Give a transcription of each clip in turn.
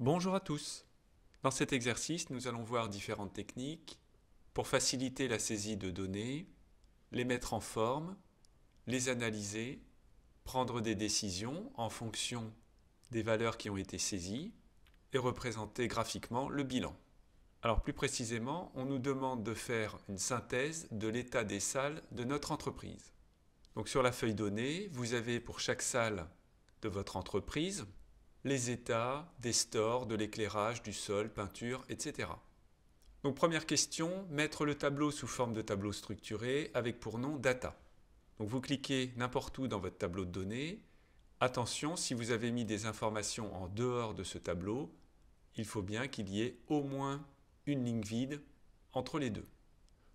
Bonjour à tous. Dans cet exercice, nous allons voir différentes techniques pour faciliter la saisie de données, les mettre en forme, les analyser, prendre des décisions en fonction des valeurs qui ont été saisies et représenter graphiquement le bilan. Alors plus précisément, on nous demande de faire une synthèse de l'état des salles de notre entreprise. Donc sur la feuille donnée, vous avez pour chaque salle de votre entreprise les états des stores, de l'éclairage, du sol, peinture, etc. Donc première question, mettre le tableau sous forme de tableau structuré avec pour nom data. Donc vous cliquez n'importe où dans votre tableau de données. Attention, si vous avez mis des informations en dehors de ce tableau, il faut bien qu'il y ait au moins une ligne vide entre les deux.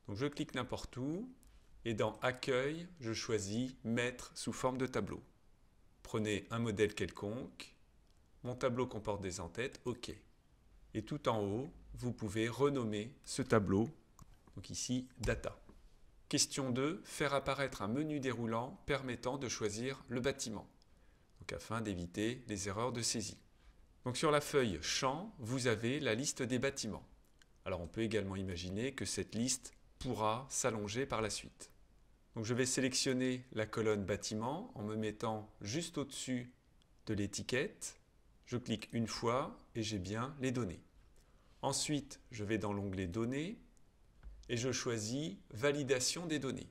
Donc je clique n'importe où et dans Accueil, je choisis Mettre sous forme de tableau. Prenez un modèle quelconque mon tableau comporte des entêtes, OK. Et tout en haut, vous pouvez renommer ce tableau, donc ici, Data. Question 2, faire apparaître un menu déroulant permettant de choisir le bâtiment, donc afin d'éviter les erreurs de saisie. Donc sur la feuille Champ, vous avez la liste des bâtiments. Alors on peut également imaginer que cette liste pourra s'allonger par la suite. Donc je vais sélectionner la colonne bâtiment en me mettant juste au-dessus de l'étiquette je clique une fois et j'ai bien les données. Ensuite, je vais dans l'onglet Données et je choisis Validation des données.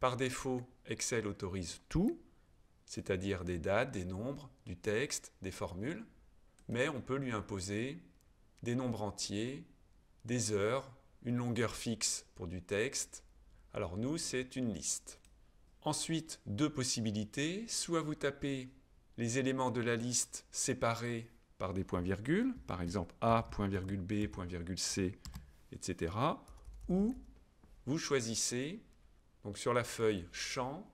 Par défaut, Excel autorise tout, c'est-à-dire des dates, des nombres, du texte, des formules, mais on peut lui imposer des nombres entiers, des heures, une longueur fixe pour du texte. Alors nous, c'est une liste. Ensuite, deux possibilités, soit vous tapez les éléments de la liste séparés par des points-virgules, par exemple A, point-virgule B, point-virgule C, etc. Ou vous choisissez, donc sur la feuille champ,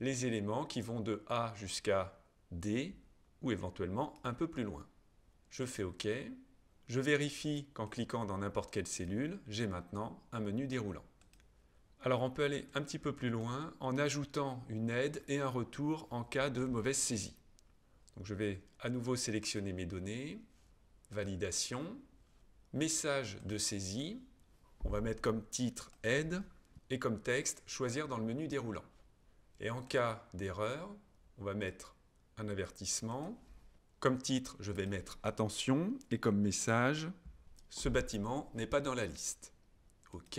les éléments qui vont de A jusqu'à D, ou éventuellement un peu plus loin. Je fais OK. Je vérifie qu'en cliquant dans n'importe quelle cellule, j'ai maintenant un menu déroulant. Alors on peut aller un petit peu plus loin en ajoutant une aide et un retour en cas de mauvaise saisie je vais à nouveau sélectionner mes données, validation, message de saisie, on va mettre comme titre aide et comme texte choisir dans le menu déroulant. Et en cas d'erreur, on va mettre un avertissement. Comme titre, je vais mettre attention et comme message, ce bâtiment n'est pas dans la liste. OK.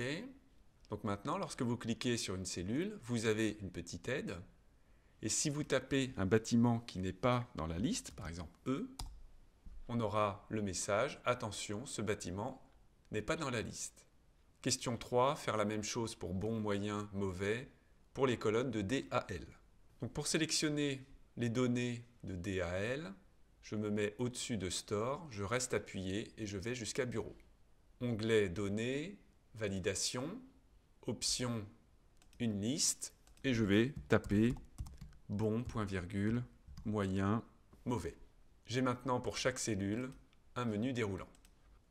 Donc maintenant, lorsque vous cliquez sur une cellule, vous avez une petite aide et si vous tapez un bâtiment qui n'est pas dans la liste, par exemple E, on aura le message « Attention, ce bâtiment n'est pas dans la liste ». Question 3, faire la même chose pour bon, moyen, mauvais, pour les colonnes de DAL. Donc pour sélectionner les données de DAL, je me mets au-dessus de Store, je reste appuyé et je vais jusqu'à Bureau. Onglet Données, Validation, Option, une liste, et je vais taper bon, point virgule, moyen, mauvais. J'ai maintenant pour chaque cellule un menu déroulant.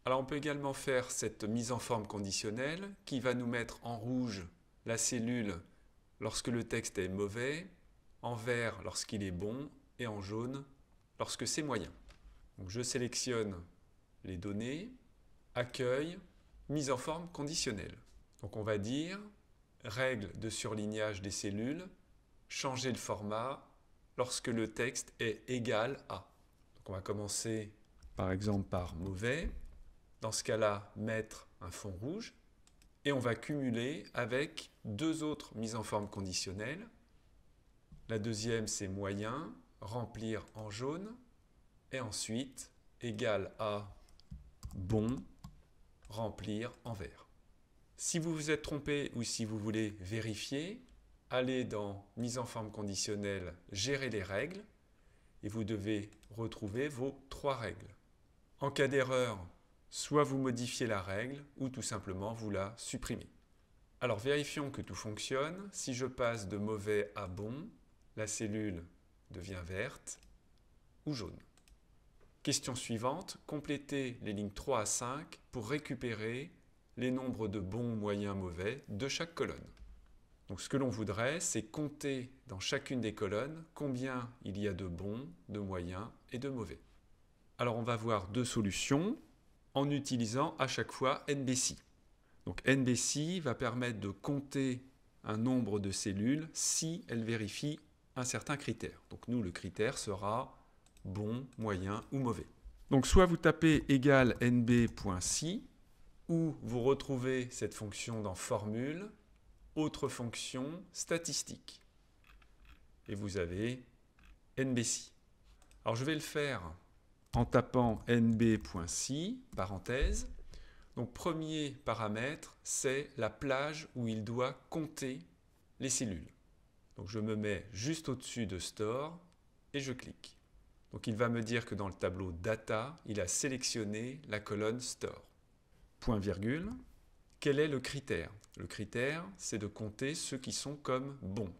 Alors on peut également faire cette mise en forme conditionnelle qui va nous mettre en rouge la cellule lorsque le texte est mauvais, en vert lorsqu'il est bon et en jaune lorsque c'est moyen. je sélectionne les données, accueil, mise en forme conditionnelle. Donc on va dire règle de surlignage des cellules changer le format lorsque le texte est égal à. on va commencer par exemple par mauvais. Dans ce cas-là, mettre un fond rouge. Et on va cumuler avec deux autres mises en forme conditionnelles. La deuxième, c'est moyen, remplir en jaune. Et ensuite, égal à bon, remplir en vert. Si vous vous êtes trompé ou si vous voulez vérifier, allez dans mise en forme conditionnelle, gérer les règles, et vous devez retrouver vos trois règles. En cas d'erreur, soit vous modifiez la règle, ou tout simplement vous la supprimez. Alors vérifions que tout fonctionne. Si je passe de mauvais à bon, la cellule devient verte ou jaune. Question suivante, complétez les lignes 3 à 5 pour récupérer les nombres de bons, moyens, mauvais de chaque colonne. Donc ce que l'on voudrait, c'est compter dans chacune des colonnes combien il y a de bons, de moyens et de mauvais. Alors on va voir deux solutions en utilisant à chaque fois NBC. Donc NBC va permettre de compter un nombre de cellules si elles vérifient un certain critère. Donc nous, le critère sera bon, moyen ou mauvais. Donc soit vous tapez égal nb.si, ou vous retrouvez cette fonction dans formule autre fonction statistique. Et vous avez NBC. Alors je vais le faire en tapant nb.si, parenthèse. Donc premier paramètre, c'est la plage où il doit compter les cellules. Donc je me mets juste au-dessus de store et je clique. Donc il va me dire que dans le tableau data, il a sélectionné la colonne store. Point virgule. Quel est le critère Le critère, c'est de compter ceux qui sont comme bons.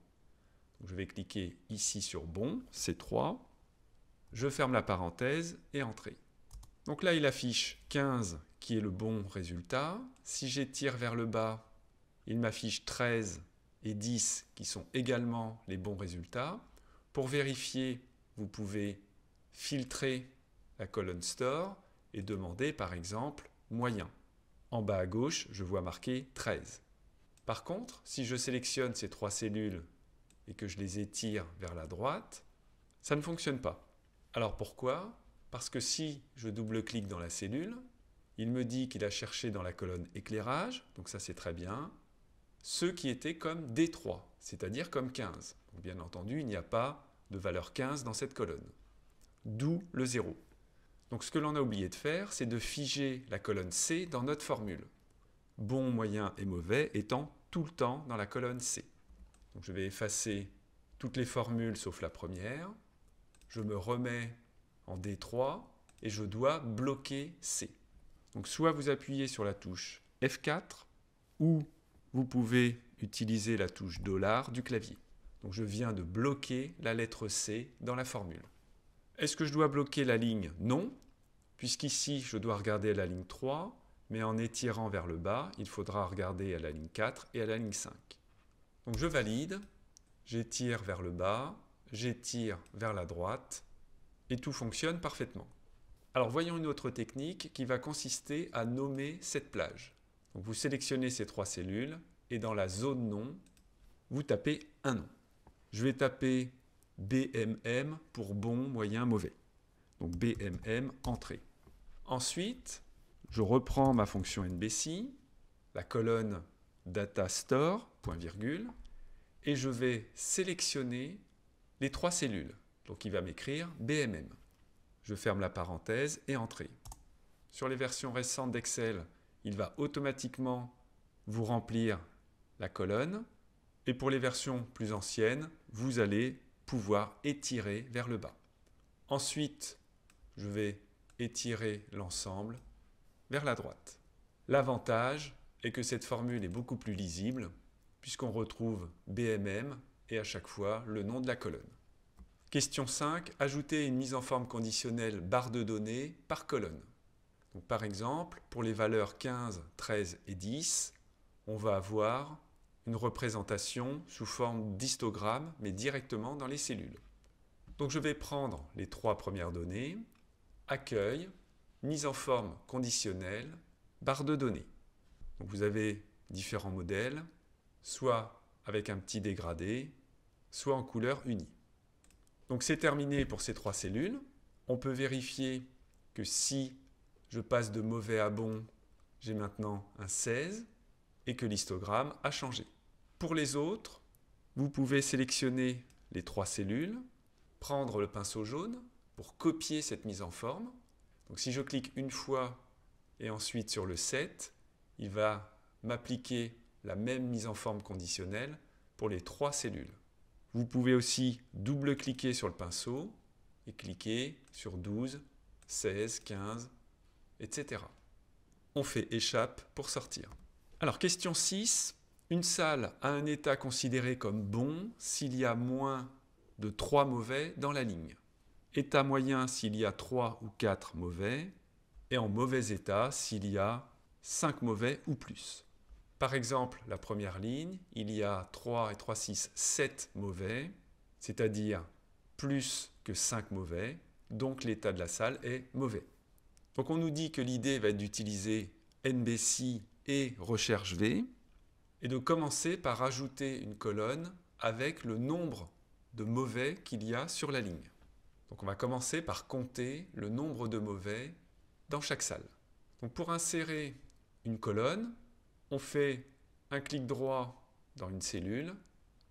je vais cliquer ici sur bon, c'est 3. Je ferme la parenthèse et entrée. Donc là, il affiche 15 qui est le bon résultat. Si j'étire vers le bas, il m'affiche 13 et 10 qui sont également les bons résultats. Pour vérifier, vous pouvez filtrer la colonne store et demander par exemple moyen en bas à gauche, je vois marqué 13. Par contre, si je sélectionne ces trois cellules et que je les étire vers la droite, ça ne fonctionne pas. Alors pourquoi Parce que si je double-clique dans la cellule, il me dit qu'il a cherché dans la colonne éclairage, donc ça c'est très bien, ceux qui étaient comme D3, c'est-à-dire comme 15. bien entendu, il n'y a pas de valeur 15 dans cette colonne. D'où le 0. Donc ce que l'on a oublié de faire, c'est de figer la colonne C dans notre formule. Bon, moyen et mauvais étant tout le temps dans la colonne C. je vais effacer toutes les formules sauf la première. Je me remets en D3 et je dois bloquer C. Donc soit vous appuyez sur la touche F4 ou vous pouvez utiliser la touche dollar du clavier. Donc je viens de bloquer la lettre C dans la formule. Est-ce que je dois bloquer la ligne Non puisqu'ici, je dois regarder la ligne 3, mais en étirant vers le bas, il faudra regarder à la ligne 4 et à la ligne 5. Donc je valide, j'étire vers le bas, j'étire vers la droite, et tout fonctionne parfaitement. Alors voyons une autre technique qui va consister à nommer cette plage. vous sélectionnez ces trois cellules, et dans la zone nom, vous tapez un nom. Je vais taper BMM pour bon, moyen, mauvais. Donc BMM, entrée. Ensuite, je reprends ma fonction NBC, la colonne data store, point virgule, et je vais sélectionner les trois cellules. Donc il va m'écrire BMM. Je ferme la parenthèse et entrée. Sur les versions récentes d'Excel, il va automatiquement vous remplir la colonne. Et pour les versions plus anciennes, vous allez pouvoir étirer vers le bas. Ensuite, je vais étirer l'ensemble vers la droite. L'avantage est que cette formule est beaucoup plus lisible puisqu'on retrouve BMM et à chaque fois le nom de la colonne. Question 5. Ajouter une mise en forme conditionnelle barre de données par colonne. par exemple, pour les valeurs 15, 13 et 10, on va avoir une représentation sous forme d'histogramme, mais directement dans les cellules. Donc je vais prendre les trois premières données, accueil, mise en forme conditionnelle, barre de données. vous avez différents modèles, soit avec un petit dégradé, soit en couleur unie. Donc c'est terminé pour ces trois cellules. On peut vérifier que si je passe de mauvais à bon, j'ai maintenant un 16 et que l'histogramme a changé. Pour les autres, vous pouvez sélectionner les trois cellules, prendre le pinceau jaune pour copier cette mise en forme. Donc si je clique une fois et ensuite sur le 7, il va m'appliquer la même mise en forme conditionnelle pour les trois cellules. Vous pouvez aussi double-cliquer sur le pinceau et cliquer sur 12, 16, 15, etc. On fait échappe pour sortir. Alors question 6. Une salle a un état considéré comme bon s'il y a moins de 3 mauvais dans la ligne état moyen s'il y a 3 ou 4 mauvais, et en mauvais état s'il y a 5 mauvais ou plus. Par exemple, la première ligne, il y a 3 et 3, 6, 7 mauvais, c'est-à-dire plus que 5 mauvais, donc l'état de la salle est mauvais. Donc on nous dit que l'idée va être d'utiliser NBC et recherche V, et de commencer par ajouter une colonne avec le nombre de mauvais qu'il y a sur la ligne on va commencer par compter le nombre de mauvais dans chaque salle. pour insérer une colonne, on fait un clic droit dans une cellule,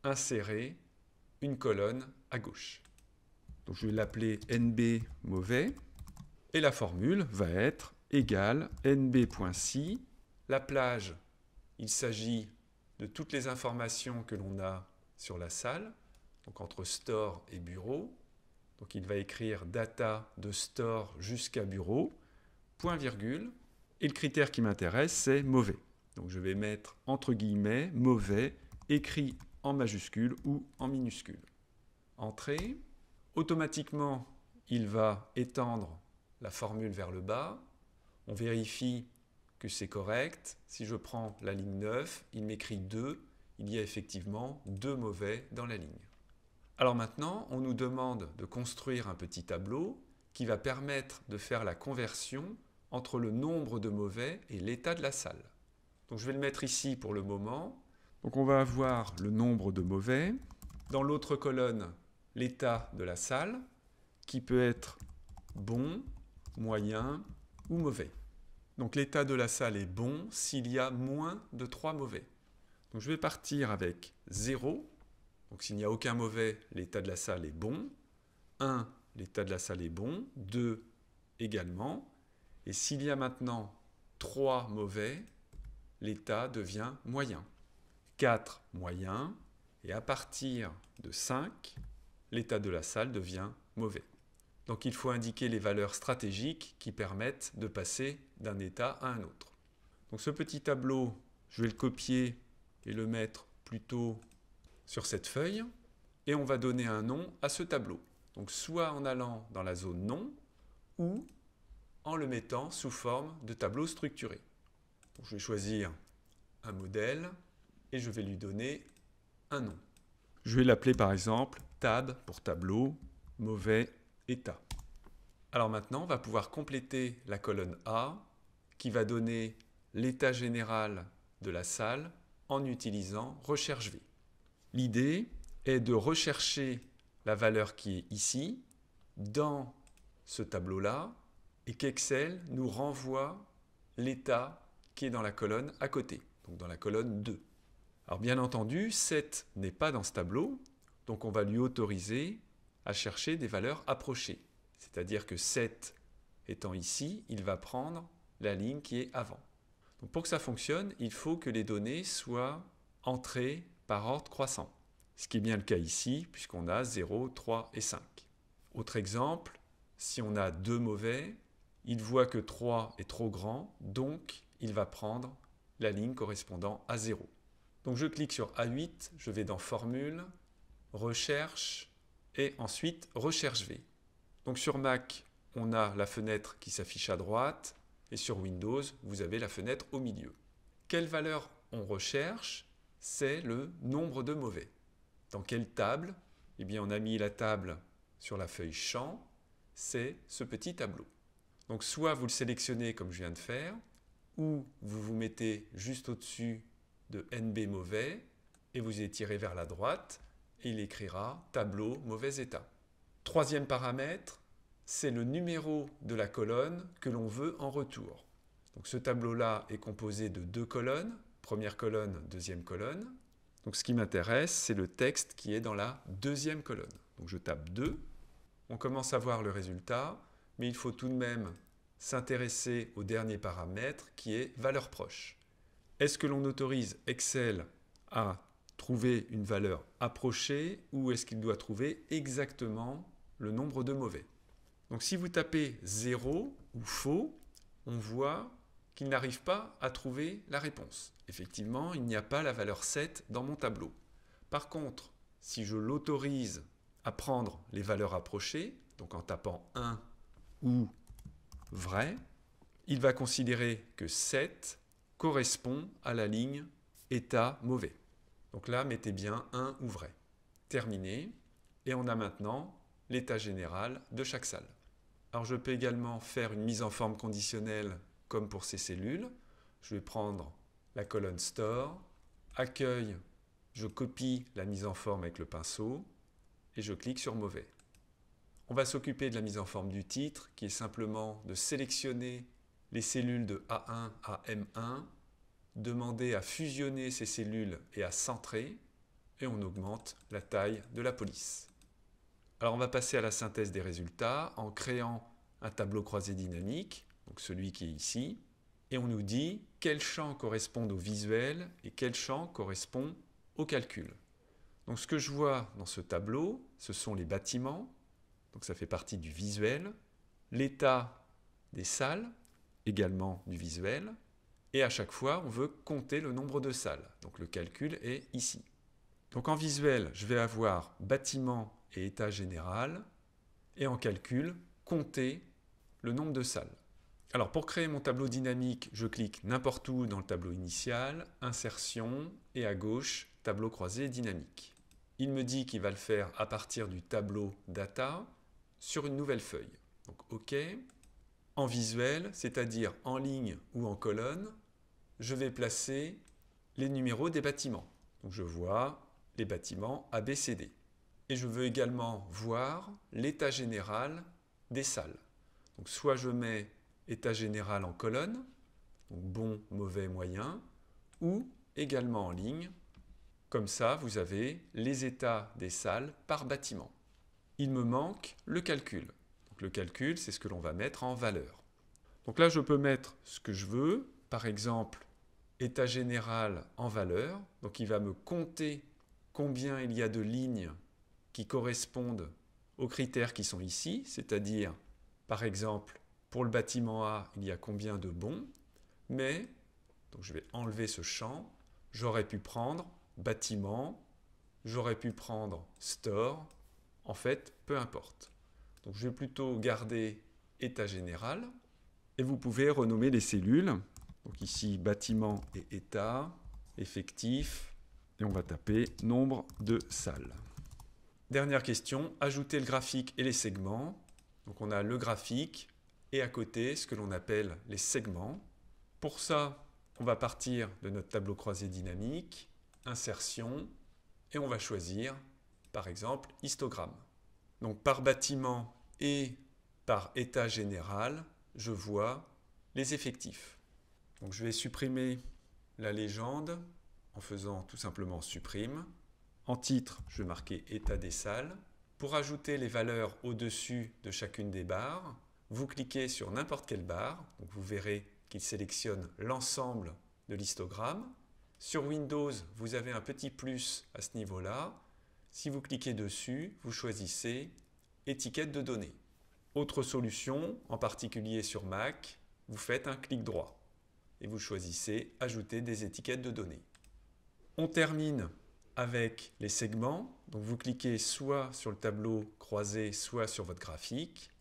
insérer une colonne à gauche. je vais l'appeler NB mauvais et la formule va être égale NB.si. La plage, il s'agit de toutes les informations que l'on a sur la salle, donc entre store et bureau. Donc il va écrire data de store jusqu'à bureau, point virgule, et le critère qui m'intéresse, c'est mauvais. Donc je vais mettre entre guillemets mauvais, écrit en majuscule ou en minuscule. Entrée, automatiquement, il va étendre la formule vers le bas. On vérifie que c'est correct. Si je prends la ligne 9, il m'écrit 2. Il y a effectivement deux mauvais dans la ligne. Alors maintenant, on nous demande de construire un petit tableau qui va permettre de faire la conversion entre le nombre de mauvais et l'état de la salle. Donc je vais le mettre ici pour le moment. Donc on va avoir le nombre de mauvais. Dans l'autre colonne, l'état de la salle, qui peut être bon, moyen ou mauvais. Donc l'état de la salle est bon s'il y a moins de 3 mauvais. Donc je vais partir avec 0 donc s'il n'y a aucun mauvais, l'état de la salle est bon. 1, l'état de la salle est bon. 2, également. Et s'il y a maintenant 3 mauvais, l'état devient moyen. 4, moyen. Et à partir de 5, l'état de la salle devient mauvais. Donc il faut indiquer les valeurs stratégiques qui permettent de passer d'un état à un autre. Donc ce petit tableau, je vais le copier et le mettre plutôt sur cette feuille et on va donner un nom à ce tableau. Donc soit en allant dans la zone nom ou en le mettant sous forme de tableau structuré. je vais choisir un modèle et je vais lui donner un nom. Je vais l'appeler par exemple tab pour tableau, mauvais état. Alors maintenant, on va pouvoir compléter la colonne A qui va donner l'état général de la salle en utilisant recherche V. L'idée est de rechercher la valeur qui est ici, dans ce tableau-là, et qu'Excel nous renvoie l'état qui est dans la colonne à côté, donc dans la colonne 2. Alors bien entendu, 7 n'est pas dans ce tableau, donc on va lui autoriser à chercher des valeurs approchées. C'est-à-dire que 7 étant ici, il va prendre la ligne qui est avant. pour que ça fonctionne, il faut que les données soient entrées par ordre croissant, ce qui est bien le cas ici puisqu'on a 0, 3 et 5. Autre exemple, si on a deux mauvais, il voit que 3 est trop grand, donc il va prendre la ligne correspondant à 0. Donc je clique sur A8, je vais dans Formule, Recherche et ensuite Recherche V. Donc sur Mac, on a la fenêtre qui s'affiche à droite et sur Windows, vous avez la fenêtre au milieu. Quelle valeur on recherche c'est le nombre de mauvais. Dans quelle table Eh bien, on a mis la table sur la feuille champ, c'est ce petit tableau. Donc soit vous le sélectionnez comme je viens de faire, ou vous vous mettez juste au-dessus de NB mauvais, et vous étirez vers la droite, et il écrira tableau mauvais état. Troisième paramètre, c'est le numéro de la colonne que l'on veut en retour. Donc ce tableau-là est composé de deux colonnes, Première colonne, deuxième colonne. Donc ce qui m'intéresse, c'est le texte qui est dans la deuxième colonne. Donc je tape 2. On commence à voir le résultat, mais il faut tout de même s'intéresser au dernier paramètre qui est valeur proche. Est-ce que l'on autorise Excel à trouver une valeur approchée ou est-ce qu'il doit trouver exactement le nombre de mauvais Donc si vous tapez 0 ou faux, on voit qu'il n'arrive pas à trouver la réponse. Effectivement, il n'y a pas la valeur 7 dans mon tableau. Par contre, si je l'autorise à prendre les valeurs approchées, donc en tapant 1 ou vrai, il va considérer que 7 correspond à la ligne état mauvais. Donc là, mettez bien 1 ou vrai. Terminé. Et on a maintenant l'état général de chaque salle. Alors je peux également faire une mise en forme conditionnelle comme pour ces cellules, je vais prendre la colonne store, accueil, je copie la mise en forme avec le pinceau et je clique sur mauvais. On va s'occuper de la mise en forme du titre qui est simplement de sélectionner les cellules de A1 à M1, demander à fusionner ces cellules et à centrer et on augmente la taille de la police. Alors on va passer à la synthèse des résultats en créant un tableau croisé dynamique donc celui qui est ici, et on nous dit quels champs correspondent au visuel et quels champs correspondent au calcul. Donc ce que je vois dans ce tableau, ce sont les bâtiments, donc ça fait partie du visuel, l'état des salles, également du visuel, et à chaque fois on veut compter le nombre de salles, donc le calcul est ici. Donc en visuel, je vais avoir bâtiment et état général, et en calcul, compter le nombre de salles. Alors pour créer mon tableau dynamique, je clique n'importe où dans le tableau initial, insertion, et à gauche, tableau croisé dynamique. Il me dit qu'il va le faire à partir du tableau data sur une nouvelle feuille. Donc OK. En visuel, c'est-à-dire en ligne ou en colonne, je vais placer les numéros des bâtiments. Donc je vois les bâtiments ABCD. Et je veux également voir l'état général des salles. Donc soit je mets état général en colonne, donc bon, mauvais, moyen, ou également en ligne. Comme ça, vous avez les états des salles par bâtiment. Il me manque le calcul. Donc, le calcul, c'est ce que l'on va mettre en valeur. Donc là, je peux mettre ce que je veux, par exemple, état général en valeur. Donc il va me compter combien il y a de lignes qui correspondent aux critères qui sont ici, c'est-à-dire, par exemple, pour le bâtiment A, il y a combien de bons Mais, donc je vais enlever ce champ, j'aurais pu prendre bâtiment, j'aurais pu prendre store, en fait, peu importe. Donc je vais plutôt garder état général et vous pouvez renommer les cellules. Donc ici, bâtiment et état, effectif, et on va taper nombre de salles. Dernière question, ajouter le graphique et les segments. Donc on a le graphique, et à côté ce que l'on appelle les segments. Pour ça, on va partir de notre tableau croisé dynamique, insertion, et on va choisir, par exemple, histogramme. Donc par bâtiment et par état général, je vois les effectifs. Donc je vais supprimer la légende en faisant tout simplement supprime. En titre, je vais marquer état des salles. Pour ajouter les valeurs au-dessus de chacune des barres, vous cliquez sur n'importe quelle barre, vous verrez qu'il sélectionne l'ensemble de l'histogramme. Sur Windows, vous avez un petit plus à ce niveau-là. Si vous cliquez dessus, vous choisissez étiquette de données. Autre solution, en particulier sur Mac, vous faites un clic droit et vous choisissez ajouter des étiquettes de données. On termine avec les segments. Donc vous cliquez soit sur le tableau croisé, soit sur votre graphique.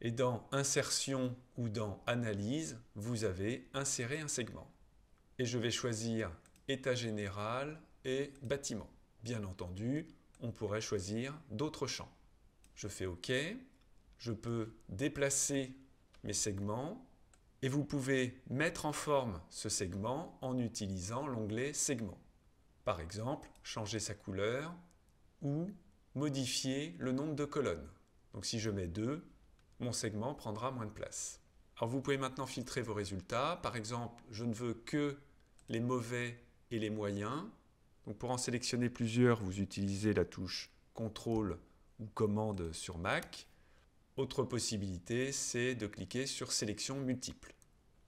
Et dans insertion ou dans analyse, vous avez inséré un segment. Et je vais choisir état général et bâtiment. Bien entendu, on pourrait choisir d'autres champs. Je fais OK. Je peux déplacer mes segments et vous pouvez mettre en forme ce segment en utilisant l'onglet Segment. Par exemple, changer sa couleur ou modifier le nombre de colonnes. Donc si je mets 2, mon segment prendra moins de place. Alors vous pouvez maintenant filtrer vos résultats. Par exemple, je ne veux que les mauvais et les moyens. Donc pour en sélectionner plusieurs, vous utilisez la touche CTRL ou commande sur Mac. Autre possibilité, c'est de cliquer sur sélection multiple.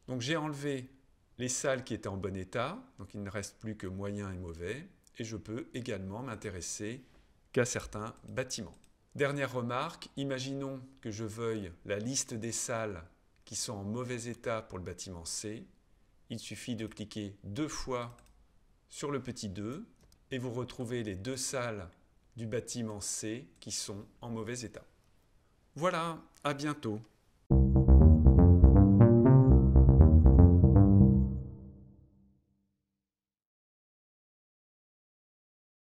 Donc j'ai enlevé les salles qui étaient en bon état, donc il ne reste plus que moyen et mauvais, et je peux également m'intéresser qu'à certains bâtiments. Dernière remarque, imaginons que je veuille la liste des salles qui sont en mauvais état pour le bâtiment C. Il suffit de cliquer deux fois sur le petit 2 et vous retrouvez les deux salles du bâtiment C qui sont en mauvais état. Voilà, à bientôt